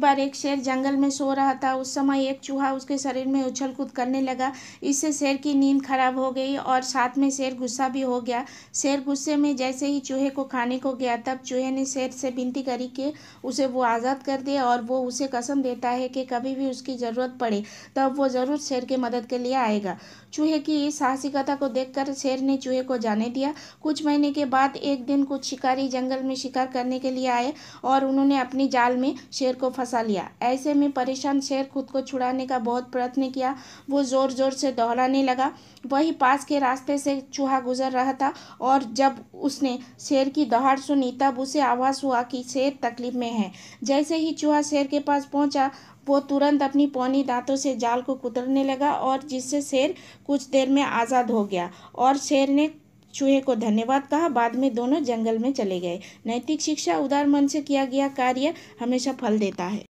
बार एक शेर जंगल में सो रहा था उस समय एक चूहा उसके शरीर में उछल कूद करने लगा इससे शेर की नींद खराब हो गई और साथ में शेर गुस्सा भी हो गया शेर गुस्से में जैसे ही चूहे को खाने को गया तब चूहे ने शेर से विनती करी कि उसे वो आज़ाद कर दे और वो उसे कसम देता है कि कभी भी उसकी ज़रूरत पड़े तब वो ज़रूर शेर की मदद के लिए आएगा चूहे की इस साहसिकता को देखकर शेर ने चूहे को जाने दिया कुछ महीने के बाद एक दिन कुछ शिकारी जंगल में शिकार करने के लिए आए और उन्होंने अपनी जाल में शेर को फंस फंसा लिया ऐसे में परेशान शेर खुद को छुड़ाने का बहुत प्रयत्न किया वो ज़ोर ज़ोर से दोहराने लगा वही पास के रास्ते से चूहा गुजर रहा था और जब उसने शेर की दहाड़ सुनी तब उसे आवाज़ हुआ कि शेर तकलीफ में है जैसे ही चूहा शेर के पास पहुंचा वो तुरंत अपनी पौनी दांतों से जाल को कुतरने लगा और जिससे शेर कुछ देर में आज़ाद हो गया और शेर ने चूहे को धन्यवाद कहा बाद में दोनों जंगल में चले गए नैतिक शिक्षा उदार मन से किया गया कार्य हमेशा फल देता है